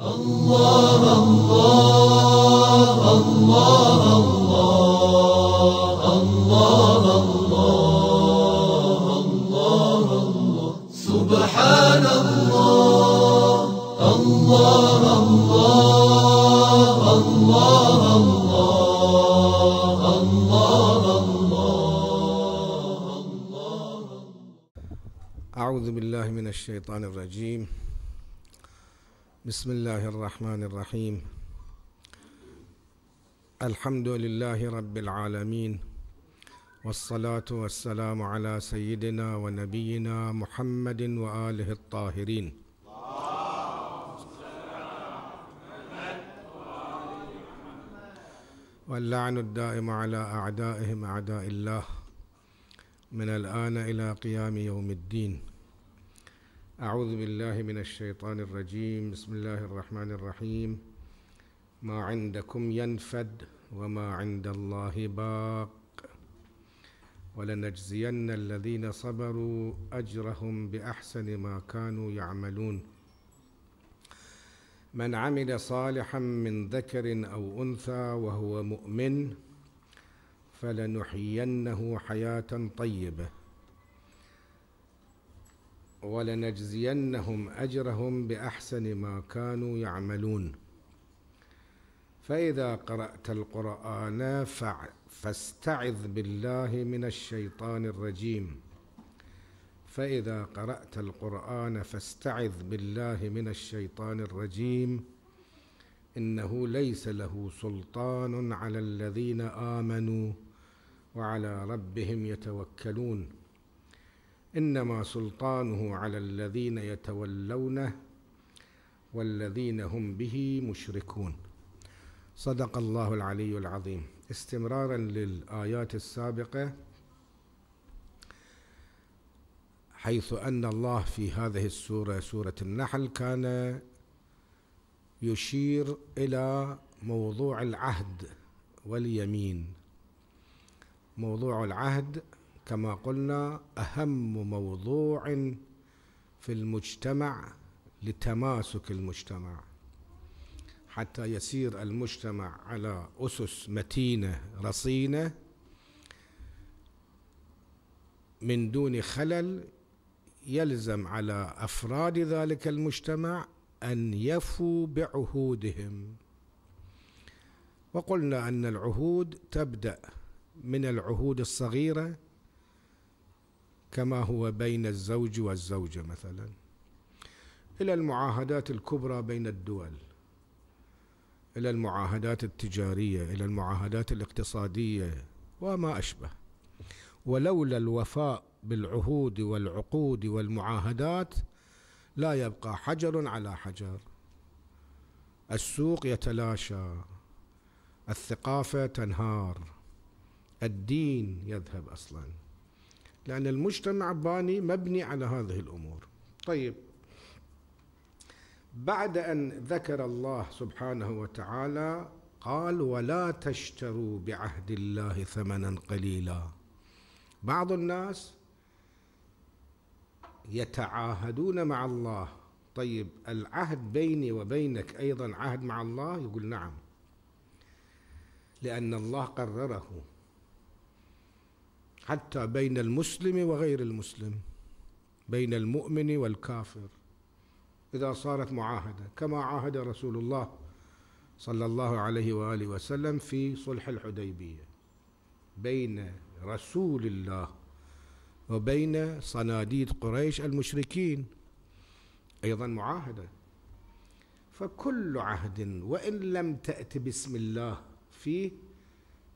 الله الله الله الله الله الله الله سبحان الله الله الله الله الله الله أعوذ بالله من الشيطان الرجيم بسم الله الرحمن الرحيم الحمد لله رب العالمين والصلاة والسلام على سيدنا ونبينا محمد وآله الطاهرين واللعن الدائم على أعدائهم أعداء الله من الآن إلى قيام يوم الدين أعوذ بالله من الشيطان الرجيم بسم الله الرحمن الرحيم ما عندكم ينفد وما عند الله باق ولنجزين الذين صبروا أجرهم بأحسن ما كانوا يعملون من عمل صالحا من ذكر أو أنثى وهو مؤمن فلنحيينه حياة طيبة ولنجزينهم اجرهم باحسن ما كانوا يعملون فاذا قرات القران فاستعذ بالله من الشيطان الرجيم فاذا قرات القران فاستعذ بالله من الشيطان الرجيم انه ليس له سلطان على الذين امنوا وعلى ربهم يتوكلون انما سلطانه على الذين يتولونه والذين هم به مشركون صدق الله العلي العظيم استمرارا للايات السابقه حيث ان الله في هذه السوره سوره النحل كان يشير الى موضوع العهد واليمين موضوع العهد كما قلنا أهم موضوع في المجتمع لتماسك المجتمع حتى يسير المجتمع على أسس متينة رصينة من دون خلل يلزم على أفراد ذلك المجتمع أن يفوا بعهودهم وقلنا أن العهود تبدأ من العهود الصغيرة كما هو بين الزوج والزوجة مثلا إلى المعاهدات الكبرى بين الدول إلى المعاهدات التجارية إلى المعاهدات الاقتصادية وما أشبه ولولا الوفاء بالعهود والعقود والمعاهدات لا يبقى حجر على حجر السوق يتلاشى الثقافة تنهار الدين يذهب أصلاً لأن المجتمع باني مبني على هذه الأمور طيب بعد أن ذكر الله سبحانه وتعالى قال ولا تشتروا بعهد الله ثمنا قليلا بعض الناس يتعاهدون مع الله طيب العهد بيني وبينك أيضا عهد مع الله يقول نعم لأن الله قرره حتى بين المسلم وغير المسلم بين المؤمن والكافر إذا صارت معاهدة كما عاهد رسول الله صلى الله عليه وآله وسلم في صلح الحديبية بين رسول الله وبين صناديد قريش المشركين أيضا معاهدة فكل عهد وإن لم تأت باسم الله فيه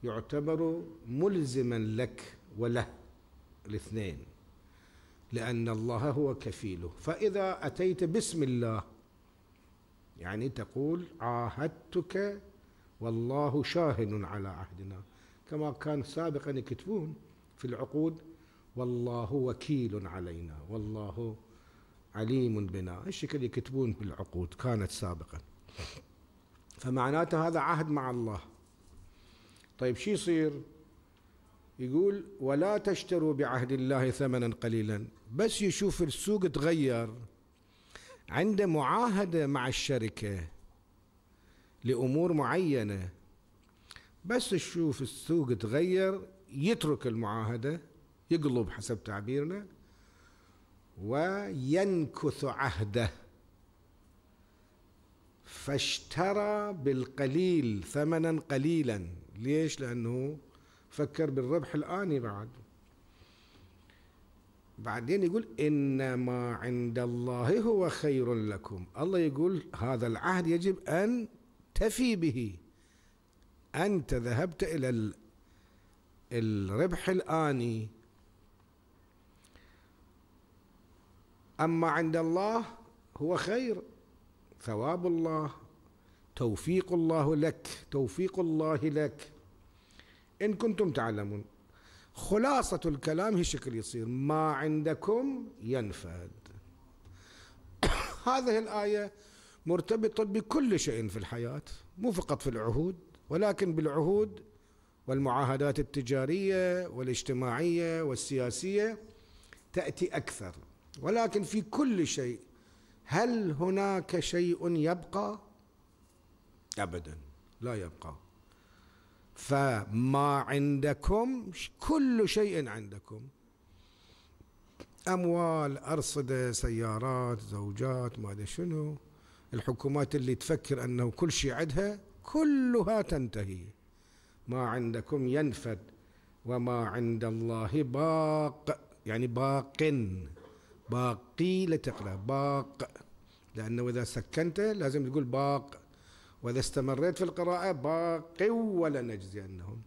يعتبر ملزما لك وله الاثنين لأن الله هو كفيله فإذا أتيت بسم الله يعني تقول عاهدتك والله شاهد على عهدنا كما كان سابقا يكتبون في العقود والله وكيل علينا والله عليم بنا الشكل يكتبون بالعقود كانت سابقا فمعناته هذا عهد مع الله طيب شو يصير يقول ولا تشتروا بعهد الله ثمنا قليلا بس يشوف السوق تغير عنده معاهدة مع الشركة لأمور معينة بس يشوف السوق تغير يترك المعاهدة يقلب حسب تعبيرنا وينكث عهده فاشترى بالقليل ثمنا قليلا ليش لأنه فكر بالربح الآني بعد بعدين يقول إنما عند الله هو خير لكم الله يقول هذا العهد يجب أن تفي به أنت ذهبت إلى الربح الآني أما عند الله هو خير ثواب الله توفيق الله لك توفيق الله لك إن كنتم تعلمون خلاصة الكلام هي شكل يصير ما عندكم ينفد هذه الآية مرتبطة بكل شيء في الحياة مو فقط في العهود ولكن بالعهود والمعاهدات التجارية والاجتماعية والسياسية تأتي أكثر ولكن في كل شيء هل هناك شيء يبقى؟ أبدا لا يبقى فما عندكم كل شيء عندكم اموال ارصده سيارات زوجات ما ادري شنو الحكومات اللي تفكر انه كل شيء عندها كلها تنتهي ما عندكم ينفد وما عند الله باق يعني باق باقي لتقرا باق لانه اذا سكنته لازم تقول باق وإذا استمريت في القراءة باقي ولنجزينهم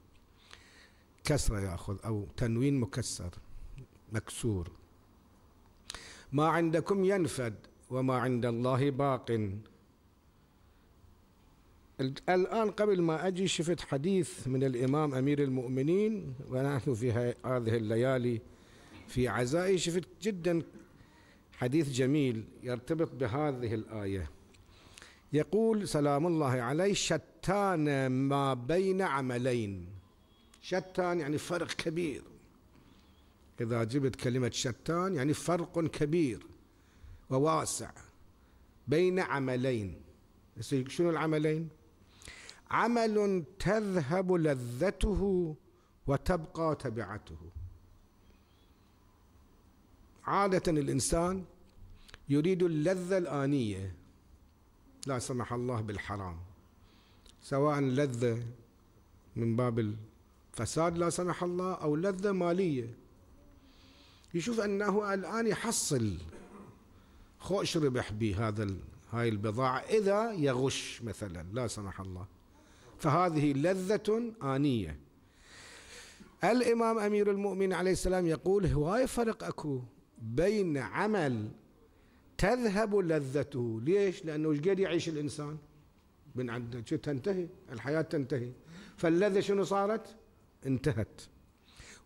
كسرة يأخذ أو تنوين مكسر مكسور ما عندكم ينفد وما عند الله باق الآن قبل ما أجي شفت حديث من الإمام أمير المؤمنين ونحن في هذه الليالي في عزائي شفت جدا حديث جميل يرتبط بهذه الآية يقول سلام الله عليه شتان ما بين عملين شتان يعني فرق كبير إذا جبت كلمة شتان يعني فرق كبير وواسع بين عملين شنو العملين عمل تذهب لذته وتبقى تبعته عادة الإنسان يريد اللذة الآنية لا سمح الله بالحرام سواء لذة من باب الفساد لا سمح الله أو لذة مالية يشوف أنه الآن يحصل خوش ربح بهذا هاي البضاعة إذا يغش مثلا لا سمح الله فهذه لذة آنية الإمام أمير المؤمنين عليه السلام يقول هواي فرق أكو بين عمل تذهب لذته ليش لأنه ايش قد يعيش الإنسان من عنده تنتهي الحياة تنتهي فاللذة شنو صارت انتهت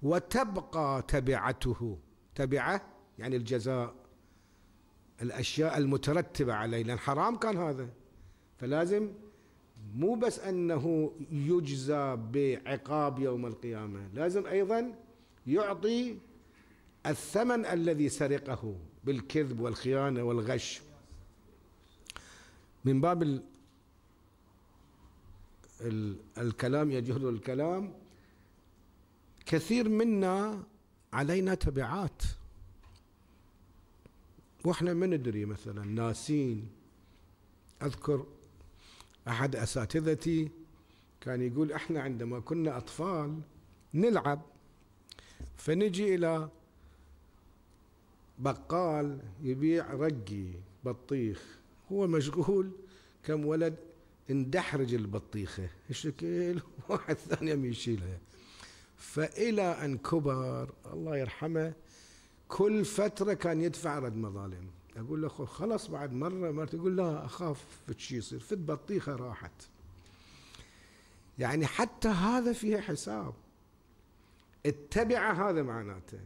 وتبقى تبعته تبعه يعني الجزاء الأشياء المترتبة عليه لأن حرام كان هذا فلازم مو بس أنه يجزى بعقاب يوم القيامة لازم أيضا يعطي الثمن الذي سرقه بالكذب والخيانة والغش من باب ال ال الكلام يجهل الكلام كثير منا علينا تبعات واحنا ما ندري مثلا ناسين اذكر احد اساتذتي كان يقول احنا عندما كنا اطفال نلعب فنجي الى بقال يبيع رقي بطيخ هو مشغول كم ولد اندحرج البطيخة الشكل واحد ثاني يشيلها فإلى أن كبر الله يرحمه كل فترة كان يدفع رد مظالم أقول له خلاص بعد مرة مرة يقول لا أخاف شيء يصير في البطيخة راحت يعني حتى هذا فيها حساب اتبع هذا معناته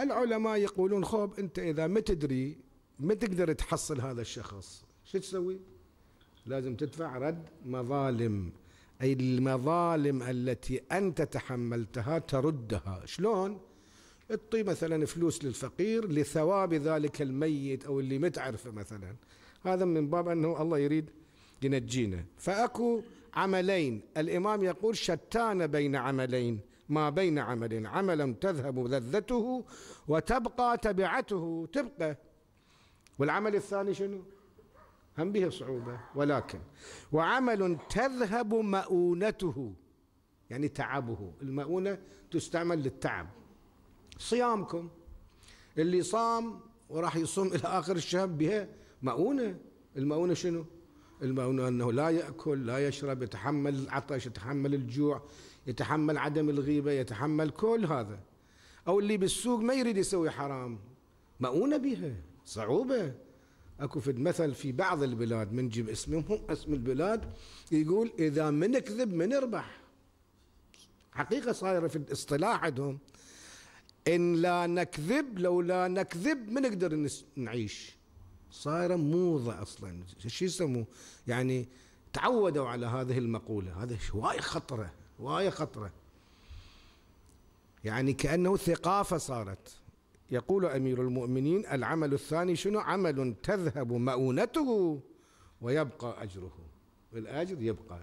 العلماء يقولون خوب انت اذا ما تدري ما تقدر تحصل هذا الشخص شو تسوي لازم تدفع رد مظالم اي المظالم التي انت تحملتها تردها شلون تعطي مثلا فلوس للفقير لثواب ذلك الميت او اللي ما تعرفه مثلا هذا من باب انه الله يريد ينجينا فاكو عملين الامام يقول شتان بين عملين ما بين عمل عملا تذهب لذته وتبقى تبعته تبقى والعمل الثاني شنو هم به صعوبة ولكن وعمل تذهب مؤونته يعني تعبه المؤونة تستعمل للتعب صيامكم اللي صام وراح يصوم إلى آخر الشهر بها مؤونة المؤونة شنو المؤونة أنه لا يأكل لا يشرب يتحمل العطش يتحمل الجوع يتحمل عدم الغيبة يتحمل كل هذا أو اللي بالسوق ما يريد يسوي حرام مؤونة بها صعوبة اكو فد مثل في بعض البلاد من جيب اسمهم اسم البلاد يقول اذا ما نكذب ما نربح حقيقه صايره في الاصطلاح عندهم ان لا نكذب لو لا نكذب ما نقدر نعيش صايره موضه اصلا شو يسموه يعني تعودوا على هذه المقوله هذا هواي خطره وآية خطرة يعني كأنه ثقافة صارت يقول أمير المؤمنين العمل الثاني شنو عمل تذهب مؤونته ويبقى أجره الأجر يبقى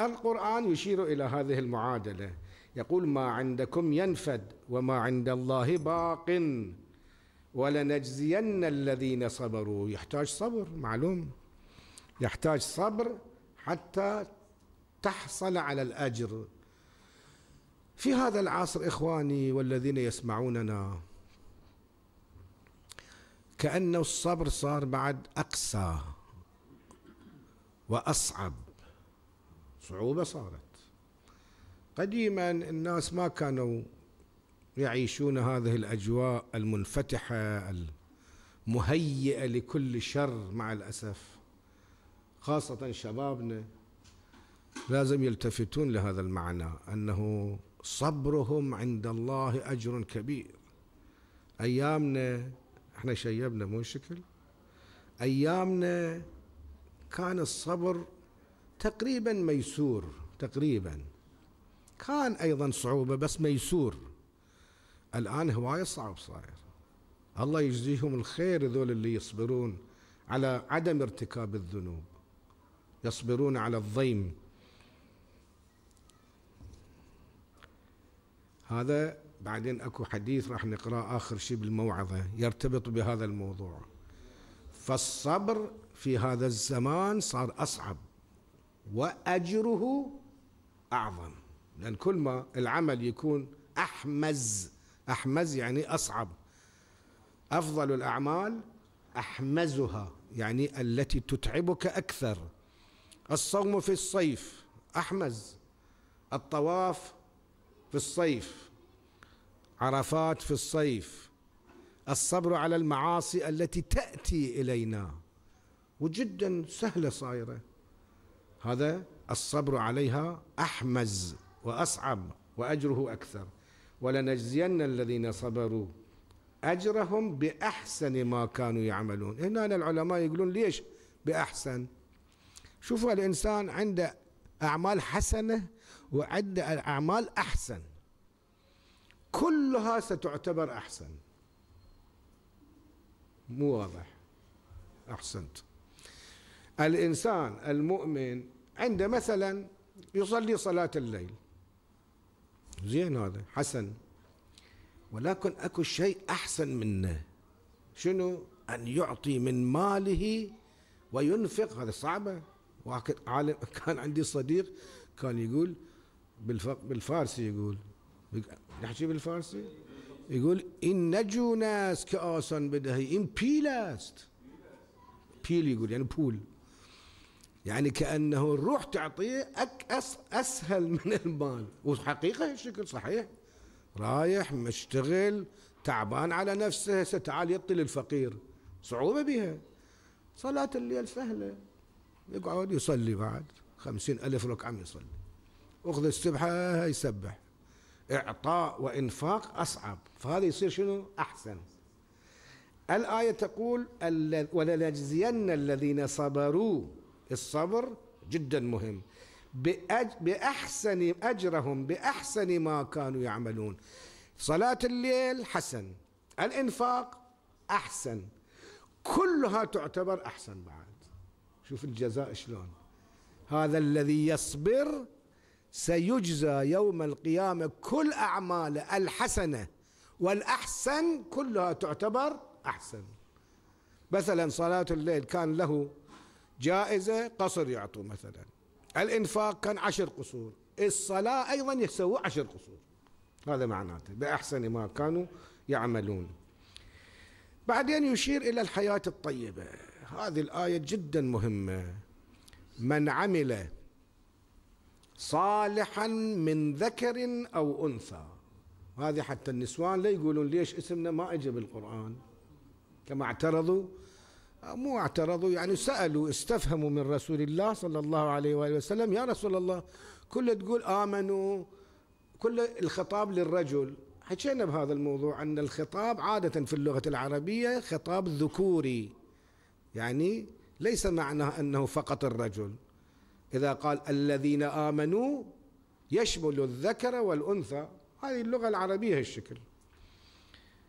القرآن يشير إلى هذه المعادلة يقول ما عندكم ينفد وما عند الله باق ولنجزين الذين صبروا يحتاج صبر معلوم يحتاج صبر حتى تحصل على الأجر في هذا العصر إخواني والذين يسمعوننا كأن الصبر صار بعد أقسى وأصعب صعوبة صارت قديما الناس ما كانوا يعيشون هذه الأجواء المنفتحة المهيئة لكل شر مع الأسف خاصة شبابنا لازم يلتفتون لهذا المعنى أنه صبرهم عند الله أجر كبير أيامنا احنا شيبنا مو شكل أيامنا كان الصبر تقريبا ميسور تقريبا كان أيضا صعوبة بس ميسور الآن هواية صعب صاير الله يجزيهم الخير ذول اللي يصبرون على عدم ارتكاب الذنوب يصبرون على الضيم هذا بعدين اكو حديث راح نقراه اخر شيء بالموعظه يرتبط بهذا الموضوع فالصبر في هذا الزمان صار اصعب واجره اعظم لان كل ما العمل يكون احمز احمز يعني اصعب افضل الاعمال احمزها يعني التي تتعبك اكثر الصوم في الصيف احمز الطواف في الصيف عرفات في الصيف الصبر على المعاصي التي تأتي إلينا وجدا سهلة صايرة هذا الصبر عليها أحمز وأصعب وأجره أكثر ولنجزين الذين صبروا أجرهم بأحسن ما كانوا يعملون هنا العلماء يقولون ليش بأحسن شوفوا الإنسان عنده أعمال حسنة وعد الأعمال أحسن كلها ستعتبر أحسن مو واضح أحسنت الإنسان المؤمن عنده مثلا يصلي صلاة الليل زين هذا حسن ولكن اكو شيء احسن منه شنو ان يعطي من ماله وينفق هذا صعبه واحد عالم كان عندي صديق كان يقول بالفارسي يقول نحكي بالفارسي يقول إن نجو ناس كآسان بدهي إن بيل است بيل يقول يعني بول يعني كأنه الروح تعطيه أس أسهل من المال وحقيقة هالشكل صحيح رايح مشتغل تعبان على نفسه تعال يطي للفقير صعوبة بها صلاة الليل سهلة يقعد يصلي بعد خمسين ألف ركعة يصلي أخذ السبحة يسبح إعطاء وإنفاق أصعب فهذا يصير شنو أحسن الآية تقول ولنجزين الذين صبروا الصبر جدا مهم بأحسن أجرهم بأحسن ما كانوا يعملون صلاة الليل حسن الإنفاق أحسن كلها تعتبر أحسن بعد شوف الجزاء شلون هذا الذي يصبر سيجزى يوم القيامة كل أعماله الحسنة والأحسن كلها تعتبر أحسن مثلا صلاة الليل كان له جائزة قصر يعطوه مثلا الإنفاق كان عشر قصور الصلاة أيضا يسووا عشر قصور هذا معناته بأحسن ما كانوا يعملون بعدين يشير إلى الحياة الطيبة هذه الآية جدا مهمة من عمل صالحا من ذكر أو أنثى هذه حتى النسوان لا يقولون ليش اسمنا ما أجى بالقرآن كما اعترضوا مو اعترضوا يعني سألوا استفهموا من رسول الله صلى الله عليه وآله وسلم يا رسول الله كل تقول آمنوا كل الخطاب للرجل حكينا بهذا الموضوع أن الخطاب عادة في اللغة العربية خطاب ذكوري يعني ليس معناه أنه فقط الرجل إذا قال الذين آمنوا يشمل الذكر والأنثى هذه اللغة العربية الشكل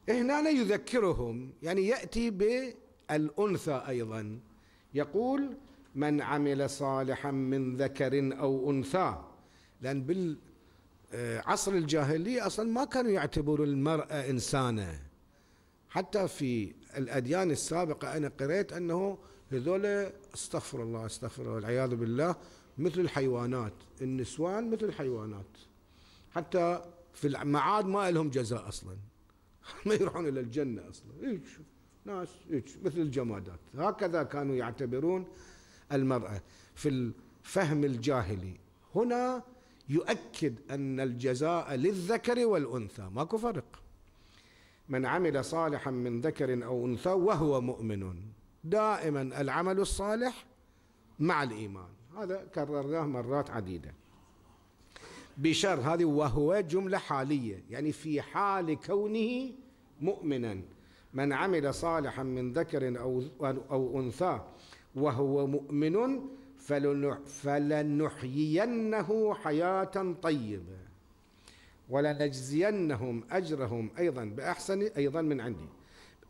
هنا يذكرهم يعني يأتي بالأنثى أيضا يقول من عمل صالحا من ذكر أو أنثى لأن بالعصر الجاهلي الجاهلية أصلا ما كانوا يعتبروا المرأة إنسانة حتى في الأديان السابقة أنا قرأت أنه هذول استغفر الله استغفر الله والعياذ بالله مثل الحيوانات النسوان مثل الحيوانات حتى في المعاد ما لهم جزاء اصلا ما يروحون الى الجنه اصلا إيش ناس إيش مثل الجمادات هكذا كانوا يعتبرون المراه في الفهم الجاهلي هنا يؤكد ان الجزاء للذكر والانثى ماكو فرق من عمل صالحا من ذكر او انثى وهو مؤمن دائما العمل الصالح مع الإيمان هذا كررناه مرات عديدة بشر هذه وهو جملة حالية يعني في حال كونه مؤمنا من عمل صالحا من ذكر أو, أو أنثى وهو مؤمن فلنحيينه حياة طيبة ولنجزينهم أجرهم أيضا بأحسن أيضا من عندي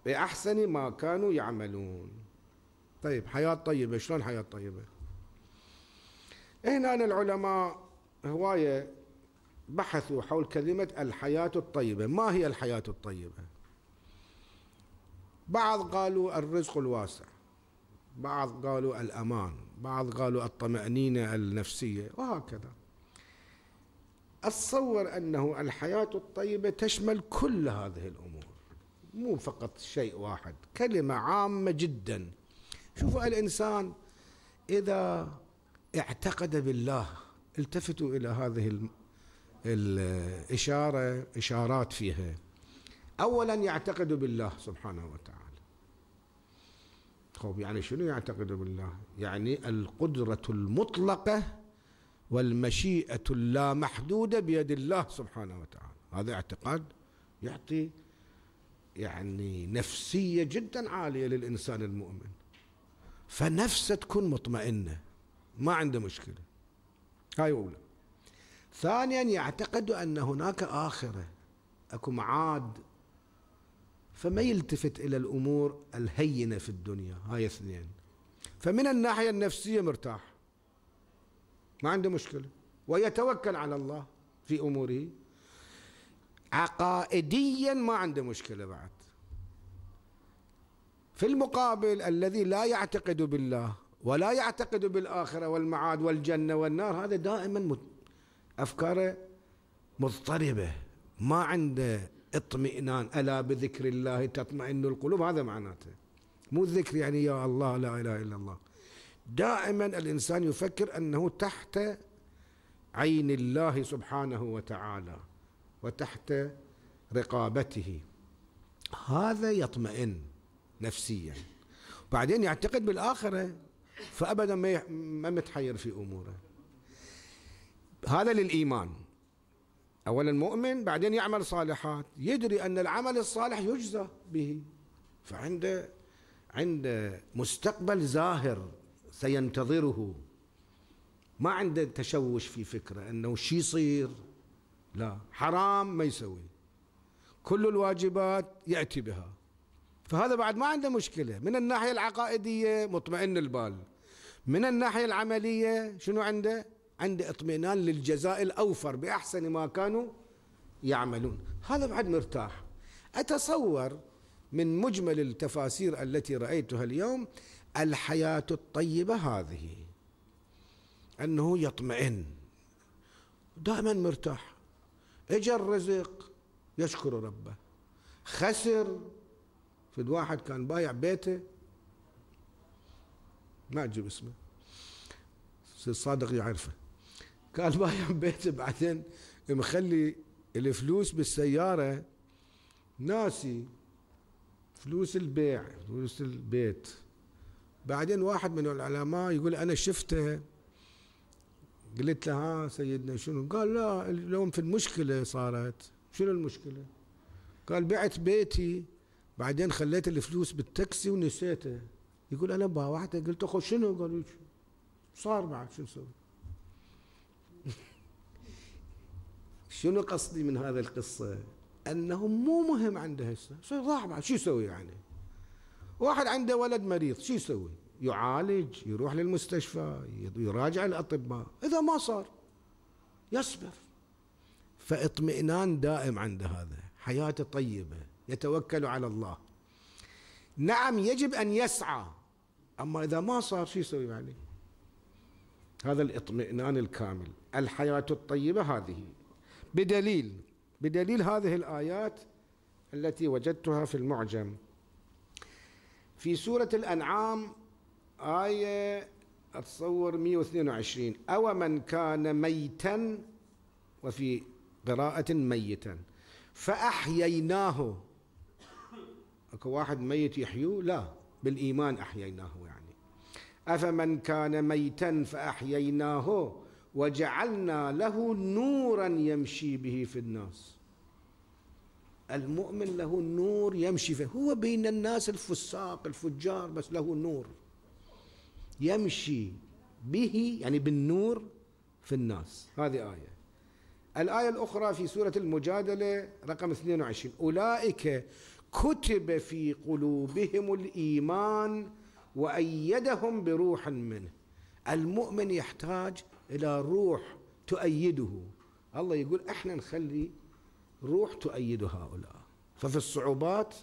بأحسن ما كانوا يعملون طيب حياة طيبة شلون حياة طيبة هنا العلماء هواية بحثوا حول كلمة الحياة الطيبة ما هي الحياة الطيبة بعض قالوا الرزق الواسع بعض قالوا الأمان بعض قالوا الطمأنينة النفسية وهكذا أتصور أنه الحياة الطيبة تشمل كل هذه الأمور مو فقط شيء واحد كلمة عامة جدا شوفوا الإنسان إذا اعتقد بالله التفتوا إلى هذه الإشارة إشارات فيها أولا يعتقد بالله سبحانه وتعالى خوف يعني شنو يعتقد بالله يعني القدرة المطلقة والمشيئة اللامحدودة بيد الله سبحانه وتعالى هذا اعتقاد يعطي يعني نفسية جدا عالية للإنسان المؤمن فنفسه تكون مطمئنة ما عنده مشكلة هاي أولى ثانيا يعتقد أن هناك آخرة أكو معاد فما يلتفت إلى الأمور الهينة في الدنيا هاي اثنين فمن الناحية النفسية مرتاح ما عنده مشكلة ويتوكل على الله في أموره عقائديا ما عنده مشكلة بعد في المقابل الذي لا يعتقد بالله ولا يعتقد بالآخرة والمعاد والجنة والنار هذا دائما أفكاره مضطربة ما عنده اطمئنان ألا بذكر الله تطمئن القلوب هذا معناته مو الذكر يعني يا الله لا إله إلا الله دائما الإنسان يفكر أنه تحت عين الله سبحانه وتعالى وتحت رقابته هذا يطمئن نفسيا بعدين يعتقد بالآخرة فأبدا ما متحير في أموره هذا للإيمان أولا مؤمن بعدين يعمل صالحات يدري أن العمل الصالح يجزى به فعنده عنده مستقبل زاهر سينتظره ما عنده تشوش في فكرة أنه شي يصير لا حرام ما يسوي كل الواجبات يأتي بها فهذا بعد ما عنده مشكلة من الناحية العقائدية مطمئن البال من الناحية العملية شنو عنده عنده اطمئنان للجزاء الأوفر بأحسن ما كانوا يعملون هذا بعد مرتاح أتصور من مجمل التفاسير التي رأيتها اليوم الحياة الطيبة هذه أنه يطمئن دائما مرتاح اجى الرزق يشكر ربه خسر في واحد كان بايع بيته ما اجيب اسمه الصادق يعرفه كان بايع بيته بعدين مخلي الفلوس بالسياره ناسي فلوس البيع فلوس البيت بعدين واحد من العلماء يقول انا شفته قلت لها سيدنا شنو قال لا اليوم في المشكلة صارت شنو المشكلة قال بعت بيتي بعدين خليت الفلوس بالتاكسي ونسيته يقول انا باوعته قلت اخو شنو قال صار بعد شو نسوي شنو قصدي من هذا القصة أنه مو مهم عنده هسه شو راح بعد شو يسوي يعني واحد عنده ولد مريض شو يسوي يعالج يروح للمستشفى يراجع الأطباء إذا ما صار يصبر فاطمئنان دائم عند هذا حياته طيبة يتوكل على الله نعم يجب أن يسعى أما إذا ما صار شو يسوي عليه هذا الاطمئنان الكامل الحياة الطيبة هذه بدليل بدليل هذه الآيات التي وجدتها في المعجم في سورة الأنعام آية أتصور 122 أو من كان ميتا وفي قراءة ميتا فأحييناه أكو واحد ميت يحيوه لا بالإيمان أحييناه يعني أفمن كان ميتا فأحييناه وجعلنا له نورا يمشي به في الناس المؤمن له نور يمشي فيه هو بين الناس الفساق الفجار بس له نور يمشي به يعني بالنور في الناس هذه آية الآية الأخرى في سورة المجادلة رقم 22 أولئك كتب في قلوبهم الإيمان وأيدهم بروح منه المؤمن يحتاج إلى روح تؤيده الله يقول احنا نخلي روح تؤيد هؤلاء ففي الصعوبات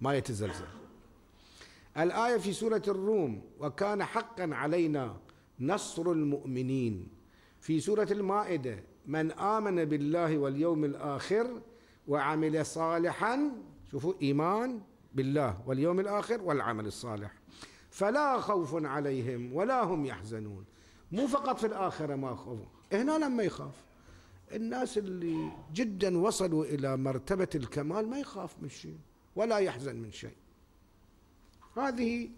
ما يتزلزل الآية في سورة الروم وكان حقا علينا نصر المؤمنين في سورة المائدة من آمن بالله واليوم الآخر وعمل صالحا شوفوا إيمان بالله واليوم الآخر والعمل الصالح فلا خوف عليهم ولا هم يحزنون مو فقط في الآخرة ما خوف هنا لما يخاف الناس اللي جدا وصلوا إلى مرتبة الكمال ما يخاف من شيء ولا يحزن من شيء هذه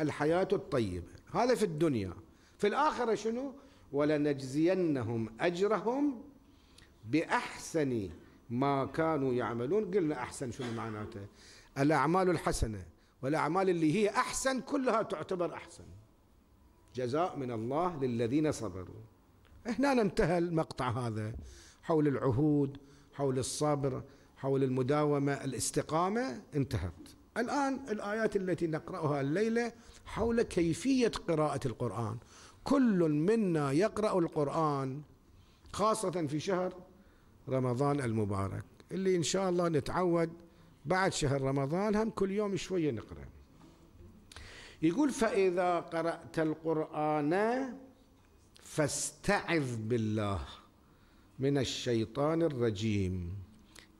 الحياة الطيبة هذا في الدنيا في الآخرة شنو ولنجزينهم أجرهم بأحسن ما كانوا يعملون قلنا أحسن شنو معناته الأعمال الحسنة والأعمال اللي هي أحسن كلها تعتبر أحسن جزاء من الله للذين صبروا هنا انتهى المقطع هذا حول العهود حول الصبر حول المداومة الاستقامة انتهت الآن الآيات التي نقرأها الليلة حول كيفية قراءة القرآن كل منا يقرأ القرآن خاصة في شهر رمضان المبارك اللي إن شاء الله نتعود بعد شهر رمضان هم كل يوم شوية نقرأ يقول فإذا قرأت القرآن فاستعذ بالله من الشيطان الرجيم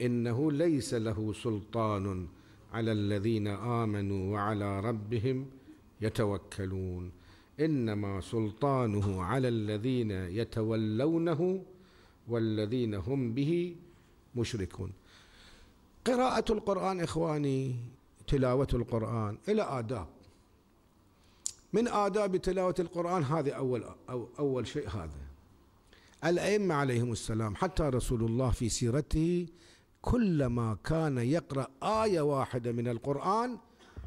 إنه ليس له سلطان على الذين امنوا وعلى ربهم يتوكلون انما سلطانه على الذين يتولونه والذين هم به مشركون قراءه القران اخواني تلاوه القران الى اداب من آداب تلاوة القرآن هذه أول أو أول شيء هذا الأئمة عليهم السلام حتى رسول الله في سيرته كلما كان يقرأ آية واحدة من القرآن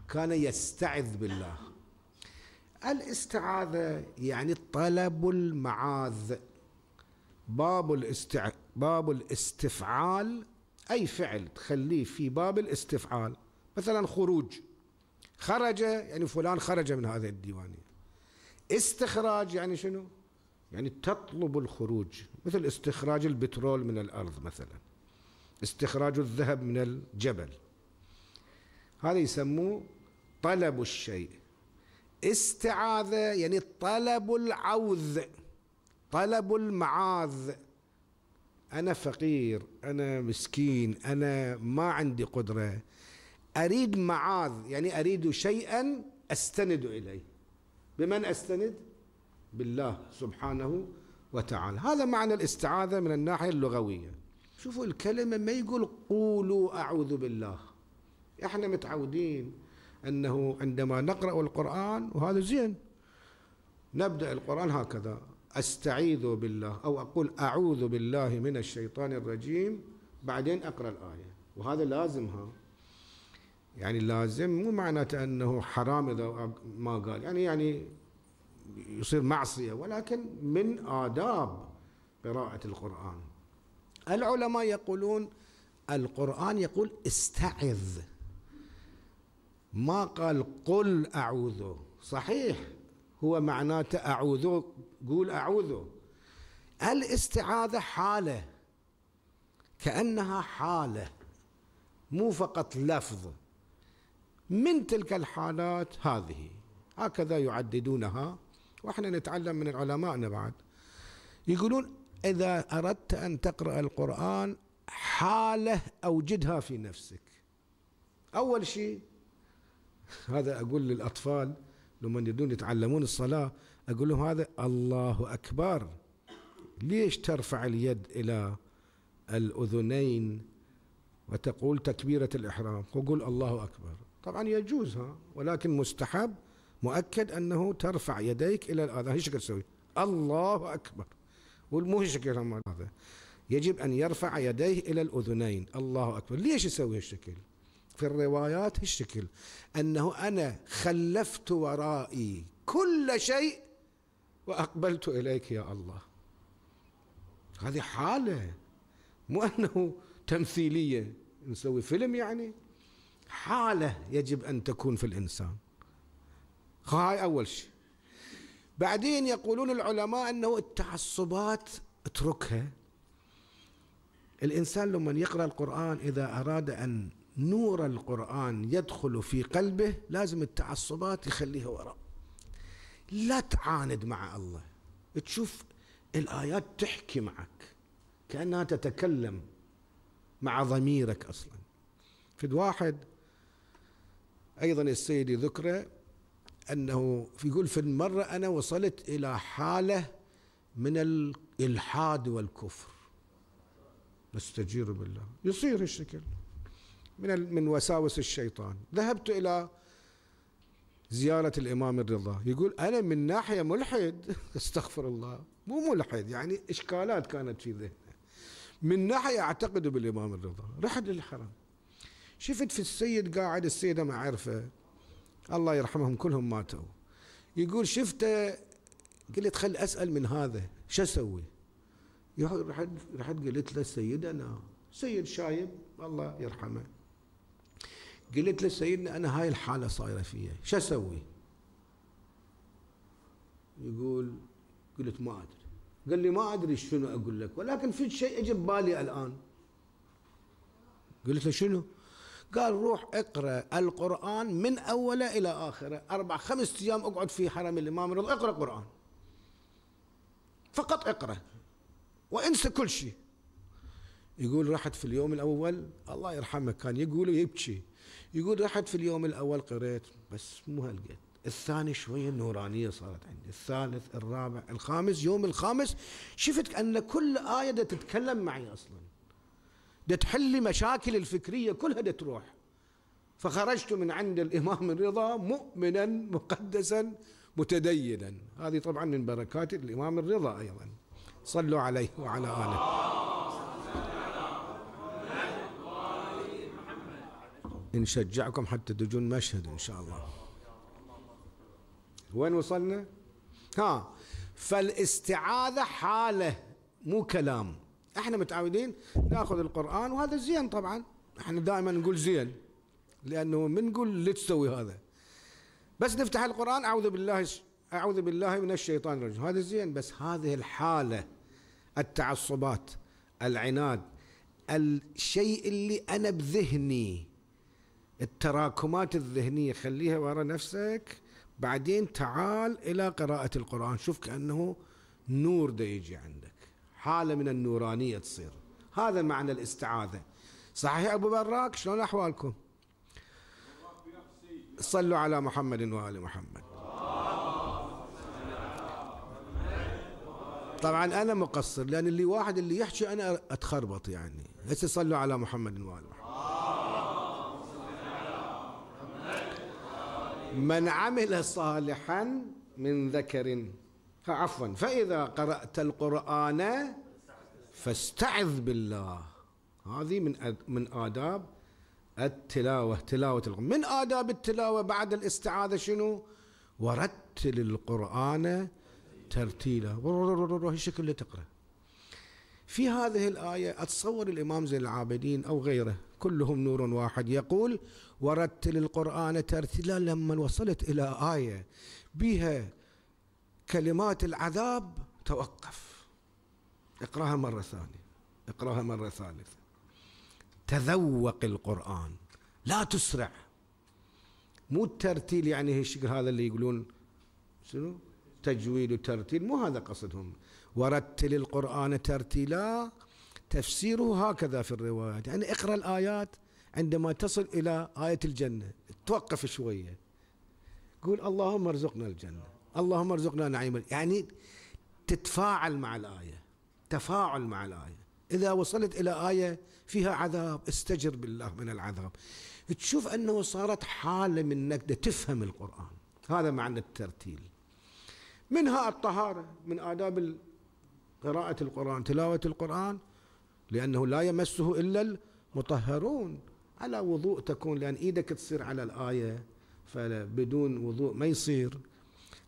كان يستعذ بالله الاستعاذة يعني طلب المعاذ باب الاستع... باب الاستفعال أي فعل تخليه في باب الاستفعال مثلا خروج خرج يعني فلان خرج من هذه الديوانية استخراج يعني شنو؟ يعني تطلب الخروج مثل استخراج البترول من الأرض مثلاً استخراج الذهب من الجبل هذا يسموه طلب الشيء استعاذة يعني طلب العوذ طلب المعاذ أنا فقير أنا مسكين أنا ما عندي قدرة أريد معاذ يعني أريد شيئا أستند إليه بمن أستند؟ بالله سبحانه وتعالى هذا معنى الاستعاذة من الناحية اللغوية شوفوا الكلمة ما يقول قولوا أعوذ بالله احنا متعودين أنه عندما نقرأ القرآن وهذا زين نبدأ القرآن هكذا أستعيذ بالله أو أقول أعوذ بالله من الشيطان الرجيم بعدين أقرأ الآية وهذا لازمها يعني لازم مو معناته أنه حرام إذا ما قال يعني يعني يصير معصية ولكن من آداب قراءة القرآن العلماء يقولون القرآن يقول استعذ ما قال قل أعوذ صحيح هو معناته أعوذ قول أعوذ الاستعاذة حالة كأنها حالة مو فقط لفظ من تلك الحالات هذه هكذا يعددونها واحنا نتعلم من العلماء بعد يقولون إذا أردت أن تقرأ القرآن حالة أوجدها في نفسك أول شيء هذا أقول للأطفال لما يدون يتعلمون الصلاة أقول لهم هذا الله أكبر ليش ترفع اليد إلى الأذنين وتقول تكبيرة الإحرام وقول الله أكبر طبعا يجوز ها ولكن مستحب مؤكد أنه ترفع يديك إلى الأذان هي شكل تسوي الله أكبر والمشكلة مرة هذا يجب أن يرفع يديه إلى الأذنين الله أكبر ليش يسوي هالشكل في الروايات هالشكل أنه أنا خلفت ورائي كل شيء وأقبلت إليك يا الله هذه حالة مو أنه تمثيلية نسوي فيلم يعني حالة يجب أن تكون في الإنسان هاي أول شيء بعدين يقولون العلماء انه التعصبات اتركها الانسان لما يقرا القران اذا اراد ان نور القران يدخل في قلبه لازم التعصبات يخليها وراء لا تعاند مع الله تشوف الايات تحكي معك كانها تتكلم مع ضميرك اصلا في واحد ايضا السيد ذكره أنه يقول في مرة أنا وصلت إلى حالة من الإلحاد والكفر نستجير بالله يصير الشكل من من وساوس الشيطان ذهبت إلى زيارة الإمام الرضا يقول أنا من ناحية ملحد استغفر الله مو ملحد يعني إشكالات كانت في ذهنه من ناحية أعتقد بالإمام الرضا رحت للحرم شفت في السيد قاعد السيدة ما عرفه الله يرحمهم كلهم ماتوا يقول شفته قلت خل اسال من هذا شو اسوي؟ رحت رحت قلت له سيدنا سيد شايب الله يرحمه قلت له سيدنا انا هاي الحاله صايره فيا شو اسوي؟ يقول قلت ما ادري قال لي ما ادري شنو اقول لك ولكن في شيء اجى ببالي الان قلت له شنو؟ قال روح اقرا القران من اوله الى اخره اربع خمس ايام اقعد في حرم الامام رضا اقرا قران فقط اقرا وانسى كل شيء يقول رحت في اليوم الاول الله يرحمه كان يقول ويبكي يقول رحت في اليوم الاول قريت بس مو هالقد الثاني شويه النورانيه صارت عندي الثالث الرابع الخامس يوم الخامس شفت ان كل ايه تتكلم معي اصلا ده تحل مشاكل الفكرية كلها ده تروح فخرجت من عند الإمام الرضا مؤمنا مقدسا متدينا هذه طبعا من بركات الإمام الرضا أيضا صلوا عليه وعلى آله نشجعكم حتى تجون مشهد إن شاء الله وين وصلنا ها فالاستعاذة حالة مو كلام احنا متعودين ناخذ القرآن وهذا زين طبعا احنا دائما نقول زين لانه من نقول لا تسوي هذا بس نفتح القرآن اعوذ بالله اعوذ بالله من الشيطان الرجيم هذا زين بس هذه الحالة التعصبات العناد الشيء اللي انا بذهني التراكمات الذهنية خليها ورا نفسك بعدين تعال إلى قراءة القرآن شوف كأنه نور ده يجي عندك حالة من النورانية تصير هذا معنى الاستعاذة صحيح أبو براك شلون أحوالكم صلوا على محمد وآل محمد طبعا أنا مقصر لأن اللي واحد اللي يحكي أنا أتخربط يعني هسه صلوا على محمد وآل محمد من عمل صالحا من ذكر عفوا فإذا قرأت القرآن فاستعذ بالله هذه من من آداب التلاوة تلاوة القرآن من آداب التلاوة بعد الاستعاذة شنو ورتل القرآن ترتيلا الشكل اللي تقرأ في هذه الآية أتصور الإمام زين العابدين أو غيره كلهم نور واحد يقول ورتل القرآن ترتيلا لما وصلت إلى آية بها كلمات العذاب توقف اقراها مرة ثانية اقراها مرة ثالثة تذوق القرآن لا تسرع مو الترتيل يعني هذا اللي يقولون شنو تجويد وترتيل مو هذا قصدهم ورتل القرآن ترتيلا تفسيره هكذا في الروايات يعني اقرأ الآيات عندما تصل إلى آية الجنة توقف شوية قول اللهم ارزقنا الجنة اللهم ارزقنا نعيم يعني تتفاعل مع الآية تفاعل مع الآية إذا وصلت إلى آية فيها عذاب استجر بالله من العذاب تشوف أنه صارت حالة من نكدة تفهم القرآن هذا معنى الترتيل منها الطهارة من آداب قراءة القرآن تلاوة القرآن لأنه لا يمسه إلا المطهرون على وضوء تكون لأن إيدك تصير على الآية فبدون وضوء ما يصير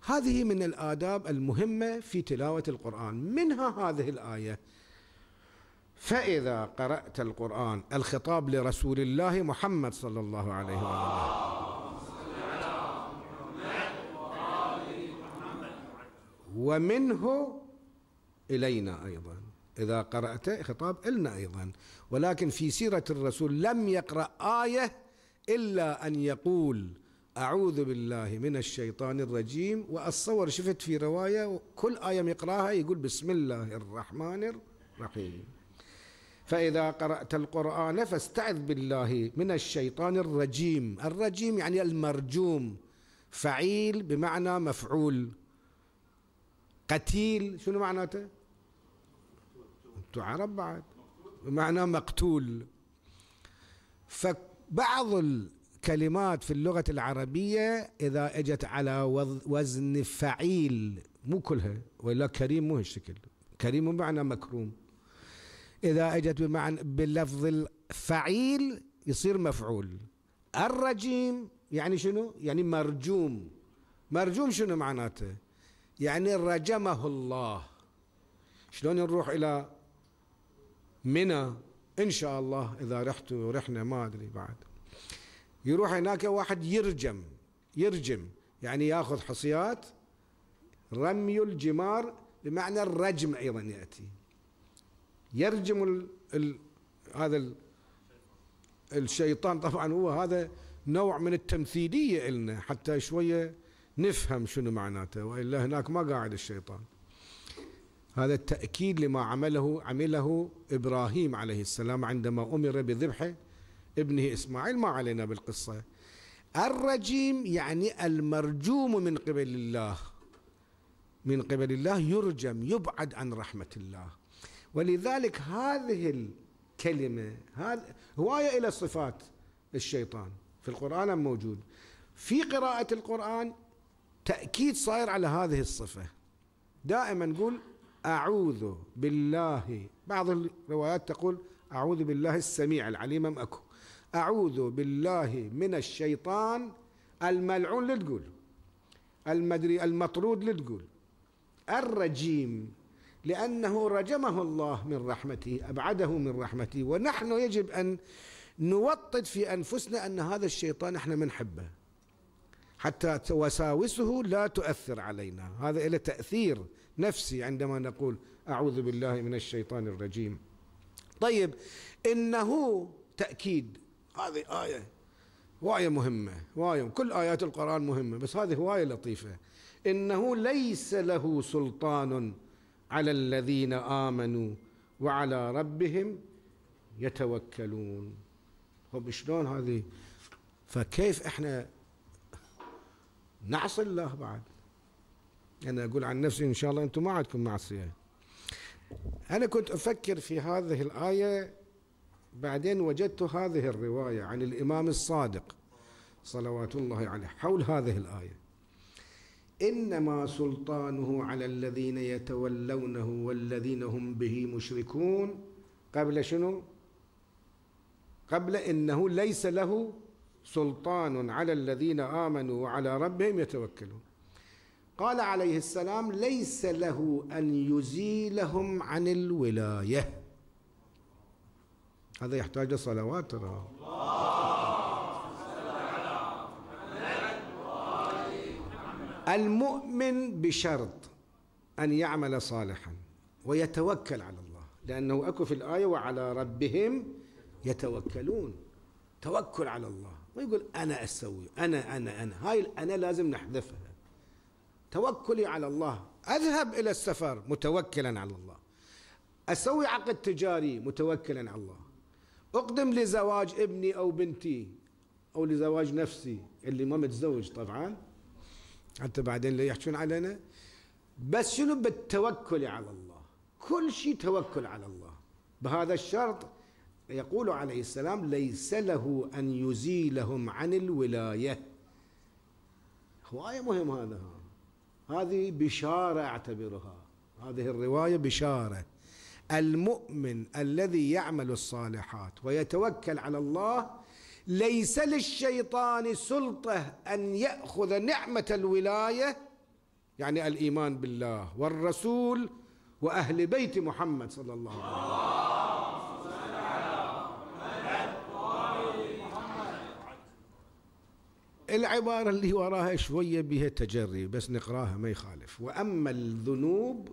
هذه من الآداب المهمة في تلاوة القرآن منها هذه الآية فإذا قرأت القرآن الخطاب لرسول الله محمد صلى الله عليه وآله ومنه إلينا أيضا إذا قرأت خطاب إلنا أيضا ولكن في سيرة الرسول لم يقرأ آية إلا أن يقول أعوذ بالله من الشيطان الرجيم وأتصور شفت في رواية كل آية يقرأها يقول بسم الله الرحمن الرحيم فإذا قرأت القرآن فاستعذ بالله من الشيطان الرجيم الرجيم يعني المرجوم فعيل بمعنى مفعول قتيل شنو معناته تعرب عرب بعد بمعنى مقتول فبعض كلمات في اللغة العربية إذا إجت على وزن فعيل مو كلها وإلا كريم مو هالشكل كريم بمعنى مكروم إذا إجت بمعنى باللفظ الفعيل يصير مفعول الرجيم يعني شنو؟ يعني مرجوم مرجوم شنو معناته؟ يعني رجمه الله شلون نروح إلى منى إن شاء الله إذا رحت ورحنا ما أدري بعد يروح هناك واحد يرجم يرجم يعني ياخذ حصيات رمي الجمار بمعنى الرجم ايضا ياتي يرجم ال ال هذا ال الشيطان طبعا هو هذا نوع من التمثيليه لنا حتى شويه نفهم شنو معناته والا هناك ما قاعد الشيطان هذا التاكيد لما عمله عمله ابراهيم عليه السلام عندما امر بذبحه ابنه إسماعيل ما علينا بالقصة الرجيم يعني المرجوم من قبل الله من قبل الله يرجم يبعد عن رحمة الله ولذلك هذه الكلمة هواية إلى صفات الشيطان في القرآن موجود في قراءة القرآن تأكيد صاير على هذه الصفة دائما نقول أعوذ بالله بعض الروايات تقول أعوذ بالله السميع العليم أم أكو أعوذ بالله من الشيطان الملعون لتقول المدري المطرود لتقول الرجيم لأنه رجمه الله من رحمته أبعده من رحمته ونحن يجب أن نوطد في أنفسنا أن هذا الشيطان احنا ما نحبه حتى وساوسه لا تؤثر علينا هذا له تأثير نفسي عندما نقول أعوذ بالله من الشيطان الرجيم طيب إنه تأكيد هذه آية واية مهمة واية كل آيات القرآن مهمة بس هذه واية لطيفة إنه ليس له سلطان على الذين آمنوا وعلى ربهم يتوكلون طب شلون هذه فكيف احنا نعصي الله بعد انا اقول عن نفسي ان شاء الله انتم ما عندكم معصيه انا كنت افكر في هذه الايه بعدين وجدت هذه الرواية عن الإمام الصادق صلوات الله عليه حول هذه الآية إنما سلطانه على الذين يتولونه والذين هم به مشركون قبل شنو؟ قبل إنه ليس له سلطان على الذين آمنوا وعلى ربهم يتوكلون قال عليه السلام ليس له أن يزيلهم عن الولاية هذا يحتاج صلوات ترى المؤمن بشرط أن يعمل صالحا ويتوكل على الله لأنه أكو في الآية وعلى ربهم يتوكلون توكل على الله ما يقول أنا أسوي أنا أنا أنا هاي أنا لازم نحذفها توكلي على الله أذهب إلى السفر متوكلا على الله أسوي عقد تجاري متوكلا على الله أقدم لزواج ابني أو بنتي أو لزواج نفسي اللي ما متزوج طبعا حتى بعدين لا يحجون علينا بس شنو بالتوكل على الله كل شيء توكل على الله بهذا الشرط يقول عليه السلام ليس له أن يزيلهم عن الولاية هواية مهم هذا هذه بشارة اعتبرها هذه الرواية بشارة المؤمن الذي يعمل الصالحات ويتوكل على الله ليس للشيطان سلطه ان ياخذ نعمه الولايه يعني الايمان بالله والرسول واهل بيت محمد صلى الله عليه وسلم العباره اللي وراها شويه بها تجري بس نقراها ما يخالف واما الذنوب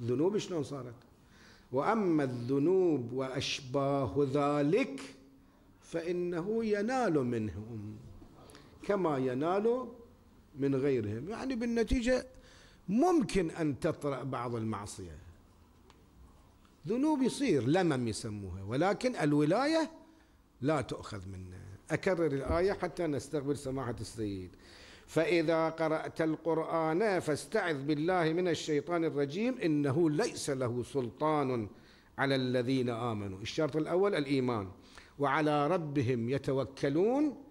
الذنوب شلون صارت وأما الذنوب وأشباه ذلك فإنه ينال منهم كما ينال من غيرهم يعني بالنتيجة ممكن أن تطرأ بعض المعصية ذنوب يصير لمم يسموها ولكن الولاية لا تؤخذ منا أكرر الآية حتى نستقبل سماحة السيد فإذا قرأت القرآن فاستعذ بالله من الشيطان الرجيم إنه ليس له سلطان على الذين آمنوا الشرط الأول الإيمان وعلى ربهم يتوكلون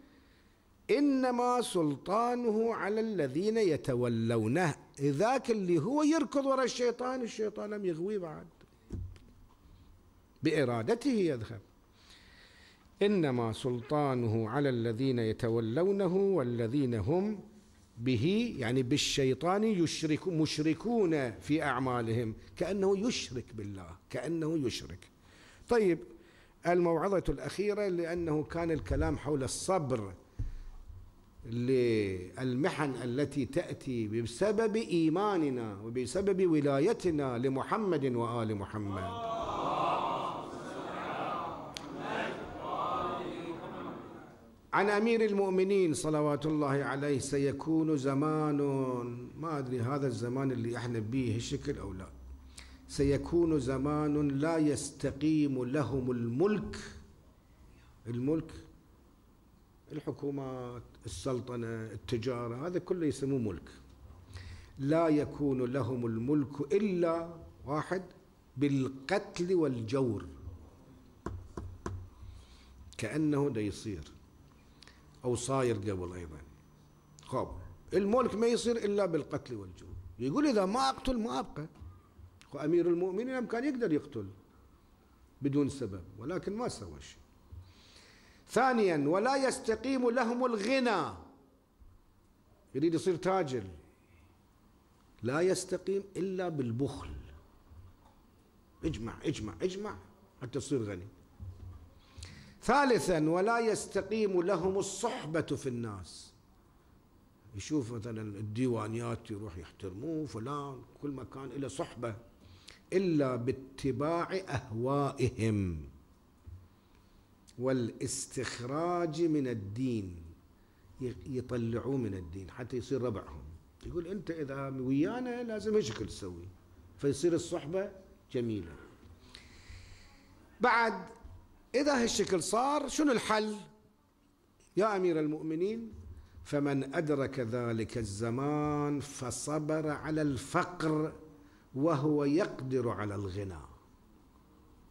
إنما سلطانه على الذين يتولونه ذاك اللي هو يركض وراء الشيطان الشيطان لم يغوي بعد بإرادته يذهب انما سلطانه على الذين يتولونه والذين هم به يعني بالشيطان يشرك مشركون في اعمالهم كانه يشرك بالله كانه يشرك طيب الموعظه الاخيره لانه كان الكلام حول الصبر للمحن التي تاتي بسبب ايماننا وبسبب ولايتنا لمحمد وال محمد عن أمير المؤمنين صلوات الله عليه سيكون زمان ما أدري هذا الزمان اللي احنا به الشكل أو لا سيكون زمان لا يستقيم لهم الملك الملك الحكومات السلطنة التجارة هذا كله يسموه ملك لا يكون لهم الملك إلا واحد بالقتل والجور كأنه ده يصير أو صاير قبل أيضا خب الملك ما يصير إلا بالقتل والجور يقول إذا ما أقتل ما أبقى أمير المؤمنين كان يقدر يقتل بدون سبب ولكن ما سوى شيء ثانيا ولا يستقيم لهم الغنى يريد يصير تاجر لا يستقيم إلا بالبخل اجمع اجمع اجمع حتى تصير غني ثالثا ولا يستقيم لهم الصحبة في الناس يشوف مثلا الديوانيات يروح يحترموه فلان كل مكان له صحبة إلا باتباع أهوائهم والاستخراج من الدين يطلعوه من الدين حتى يصير ربعهم يقول أنت إذا ويانا لازم هالشكل تسوي فيصير الصحبة جميلة بعد إذا هالشكل صار شنو الحل يا أمير المؤمنين فمن أدرك ذلك الزمان فصبر على الفقر وهو يقدر على الغنى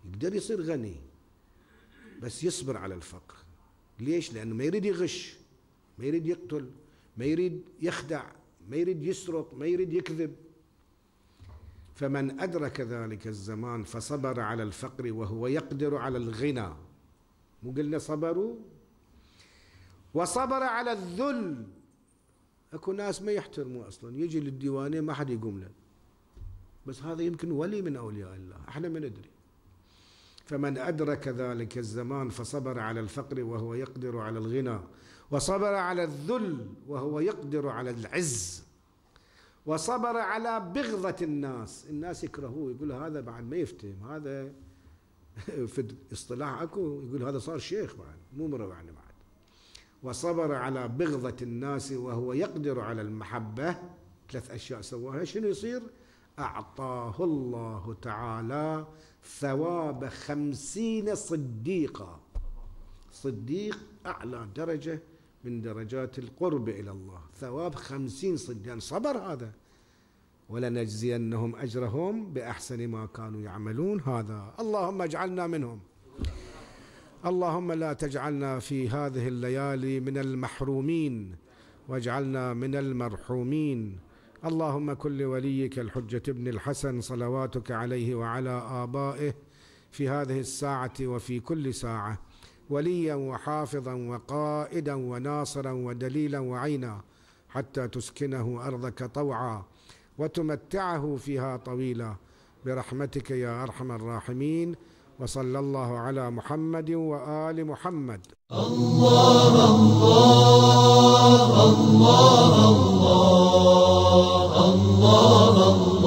يقدر يصير غني بس يصبر على الفقر ليش لأنه ما يريد يغش ما يريد يقتل ما يريد يخدع ما يريد يسرق ما يريد يكذب فمن أدرك ذلك الزمان فصبر على الفقر وهو يقدر على الغنى مو قلنا صبروا وصبر على الذل اكو ناس ما يحترموا اصلا يجي للديوانيه ما حد يقوم له بس هذا يمكن ولي من اولياء الله احنا ما ندري فمن ادرك ذلك الزمان فصبر على الفقر وهو يقدر على الغنى وصبر على الذل وهو يقدر على العز وصبر على بغضة الناس الناس يكرهوه يقول هذا بعد ما يفتهم هذا في اصطلاح اكو يقول هذا صار شيخ بعد مو مروعنا بعد وصبر على بغضة الناس وهو يقدر على المحبة ثلاث أشياء سواها شنو يصير أعطاه الله تعالى ثواب خمسين صديقا صديق أعلى درجة من درجات القرب إلى الله ثواب خمسين صبيان صبر هذا ولنجزينهم أجرهم بأحسن ما كانوا يعملون هذا اللهم اجعلنا منهم اللهم لا تجعلنا في هذه الليالي من المحرومين واجعلنا من المرحومين اللهم كن لوليك الحجة ابن الحسن صلواتك عليه وعلى آبائه في هذه الساعة وفي كل ساعة وليا وحافظا وقائدا وناصرا ودليلا وعينا حتى تسكنه ارضك طوعا وتمتعه فيها طويلا برحمتك يا ارحم الراحمين وصلى الله على محمد وال محمد الله الله الله الله الله الله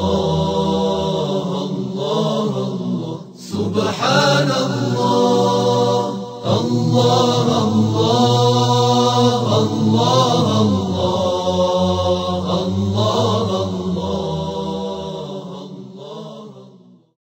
الله سبحان الله الله الله الله الله